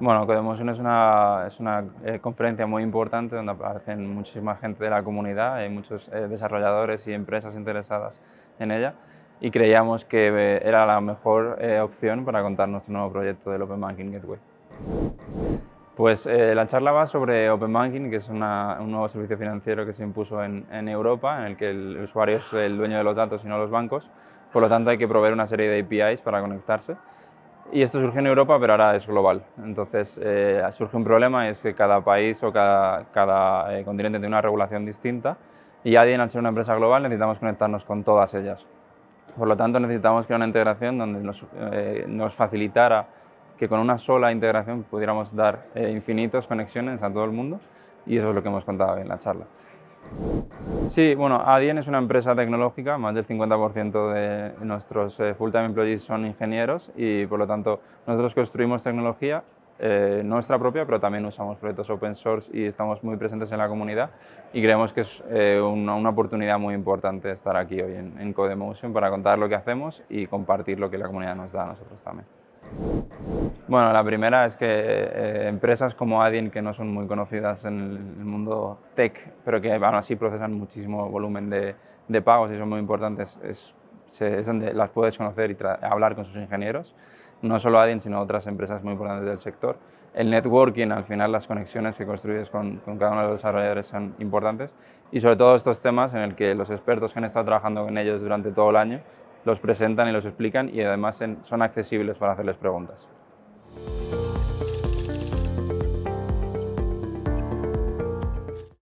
Bueno, Codemotion es una, es una eh, conferencia muy importante donde aparecen muchísima gente de la comunidad, hay muchos eh, desarrolladores y empresas interesadas en ella y creíamos que eh, era la mejor opción para contar nuestro nuevo proyecto del Open Banking Gateway. Pues la charla va sobre Open Banking, que es un nuevo servicio financiero que se impuso en, en Europa, en el que el usuario es el dueño de los datos y no los bancos, por lo tanto hay que proveer una serie de APIs para conectarse y esto surgió en Europa, pero ahora es global. Entonces eh, surge un problema es que cada país o cada, eh, continente tiene una regulación distinta y alguien al ser una empresa global necesitamos conectarnos con todas ellas. Por lo tanto necesitamos crear una integración donde nos, eh, nos facilitara que con una sola integración pudiéramos dar infinitas conexiones a todo el mundo y eso es lo que hemos contado en la charla. Sí, bueno, Adien es una empresa tecnológica, más del 50% de nuestros eh, full-time employees son ingenieros y por lo tanto nosotros construimos tecnología eh, nuestra propia, pero también usamos proyectos open source y estamos muy presentes en la comunidad y creemos que es eh, una, oportunidad muy importante estar aquí hoy en, en Codemotion para contar lo que hacemos y compartir lo que la comunidad nos da a nosotros también. Bueno, la primera es que eh, empresas como Adyen, que no son muy conocidas en el mundo tech, pero que aún así procesan muchísimo volumen de, pagos y son muy importantes, es, donde las puedes conocer y hablar con sus ingenieros. No solo Adyen, sino otras empresas muy importantes del sector. El networking, al final, las conexiones que construyes con, con cada uno de los desarrolladores son importantes. Y sobre todo estos temas en el que los expertos que han estado trabajando con ellos durante todo el año los presentan y los explican y además son accesibles para hacerles preguntas.